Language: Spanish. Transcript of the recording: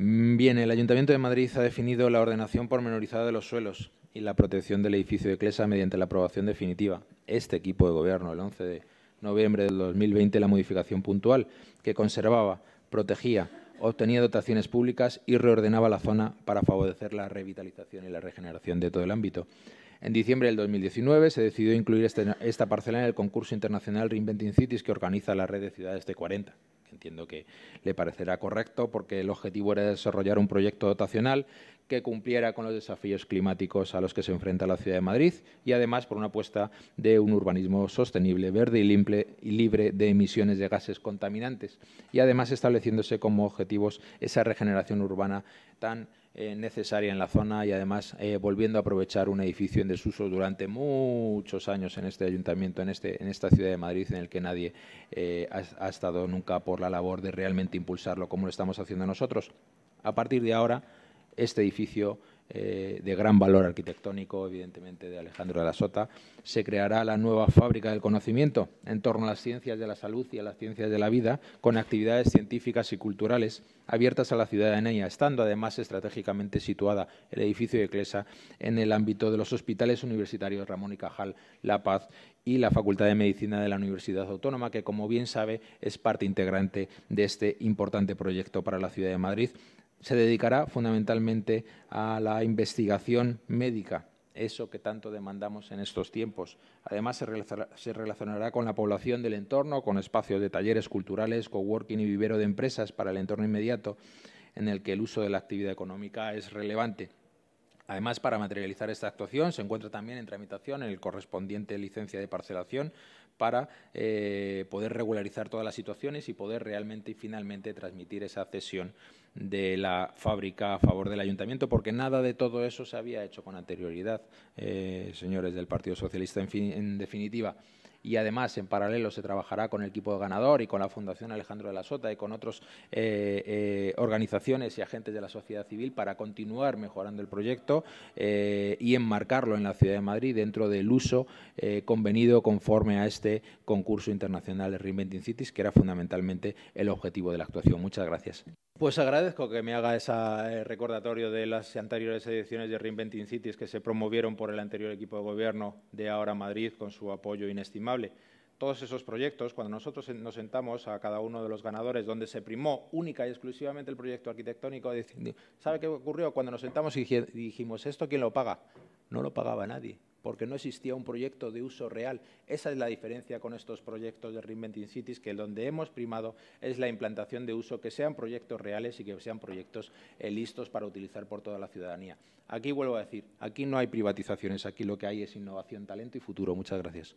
Mm, bien, el Ayuntamiento de Madrid ha definido la ordenación pormenorizada de los suelos y la protección del edificio de Clesa mediante la aprobación definitiva. Este equipo de gobierno, el 11 de noviembre del 2020, la modificación puntual que conservaba, protegía, obtenía dotaciones públicas y reordenaba la zona para favorecer la revitalización y la regeneración de todo el ámbito. En diciembre del 2019 se decidió incluir este, esta parcela en el concurso internacional Reinventing Cities que organiza la red de ciudades de 40. Entiendo que le parecerá correcto porque el objetivo era desarrollar un proyecto dotacional que cumpliera con los desafíos climáticos a los que se enfrenta la ciudad de Madrid y además por una apuesta de un urbanismo sostenible, verde y, y libre de emisiones de gases contaminantes y además estableciéndose como objetivos esa regeneración urbana tan eh, necesaria en la zona y además eh, volviendo a aprovechar un edificio en desuso durante muchos años en este ayuntamiento, en, este, en esta ciudad de Madrid, en el que nadie eh, ha estado nunca por la labor de realmente impulsarlo como lo estamos haciendo nosotros. A partir de ahora, este edificio eh, de gran valor arquitectónico, evidentemente, de Alejandro de la Sota. Se creará la nueva fábrica del conocimiento en torno a las ciencias de la salud y a las ciencias de la vida, con actividades científicas y culturales abiertas a la ciudadanía, estando además estratégicamente situada el edificio de Clesa en el ámbito de los hospitales universitarios Ramón y Cajal, La Paz y la Facultad de Medicina de la Universidad Autónoma, que como bien sabe es parte integrante de este importante proyecto para la ciudad de Madrid se dedicará fundamentalmente a la investigación médica, eso que tanto demandamos en estos tiempos. Además, se, relacionará, con la población del entorno, con espacios de talleres culturales, coworking y vivero de empresas para el entorno inmediato, en el que el uso de la actividad económica es relevante. Además, para materializar esta actuación, se encuentra también en tramitación el correspondiente licencia de parcelación para eh, poder regularizar todas las situaciones y poder realmente y finalmente transmitir esa cesión de la fábrica a favor del ayuntamiento, porque nada de todo eso se había hecho con anterioridad, eh, señores del Partido Socialista. en definitiva, y además en paralelo se trabajará con el equipo de ganador y con la Fundación Alejandro de la Sota y con otras eh, eh, organizaciones y agentes de la sociedad civil para continuar mejorando el proyecto eh, y enmarcarlo en la Ciudad de Madrid dentro del uso convenido conforme a este concurso internacional de Reinventing Cities, que era fundamentalmente el objetivo de la actuación. Muchas gracias. Pues agradezco que me haga ese eh, recordatorio de las anteriores ediciones de Reinventing Cities que se promovieron por el anterior equipo de gobierno de Ahora Madrid con su apoyo inestimable. Todos esos proyectos, cuando nosotros nos sentamos a cada uno de los ganadores, donde se primó única y exclusivamente el proyecto arquitectónico, ¿sabe qué ocurrió? Cuando nos sentamos y dijimos, ¿esto quién lo paga? No lo pagaba nadie porque no existía un proyecto de uso real. Esa es la diferencia con estos proyectos de Reinventing Cities, que donde hemos primado es la implantación de uso, que sean proyectos reales y que sean proyectos eh, listos para utilizar por toda la ciudadanía. Aquí vuelvo a decir, aquí no hay privatizaciones, aquí lo que hay es innovación, talento y futuro. Muchas gracias.